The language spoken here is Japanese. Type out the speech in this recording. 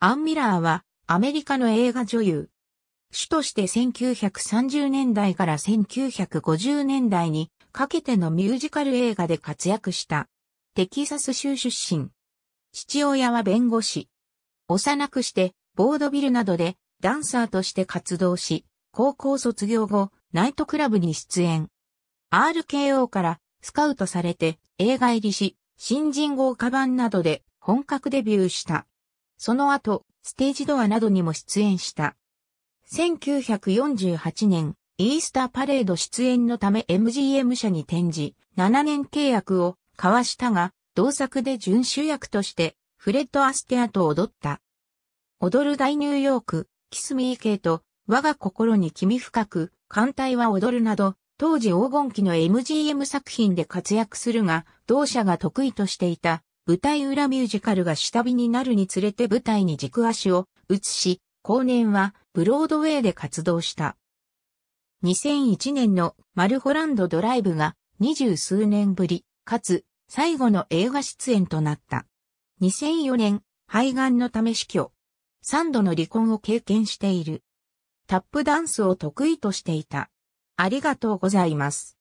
アン・ミラーはアメリカの映画女優。主として1930年代から1950年代にかけてのミュージカル映画で活躍した。テキサス州出身。父親は弁護士。幼くしてボードビルなどでダンサーとして活動し、高校卒業後、ナイトクラブに出演。RKO からスカウトされて映画入りし、新人号カバンなどで本格デビューした。その後、ステージドアなどにも出演した。1948年、イースターパレード出演のため MGM 社に転じ、7年契約を交わしたが、同作で準主役として、フレッド・アステアと踊った。踊る大ニューヨーク、キスミー系と、我が心に君深く、艦隊は踊るなど、当時黄金期の MGM 作品で活躍するが、同社が得意としていた舞台裏ミュージカルが下火になるにつれて舞台に軸足を移し、後年はブロードウェイで活動した。2001年のマルホランドドライブが二十数年ぶり、かつ最後の映画出演となった。2004年、肺がんのため死去。3度の離婚を経験している。タップダンスを得意としていた。ありがとうございます。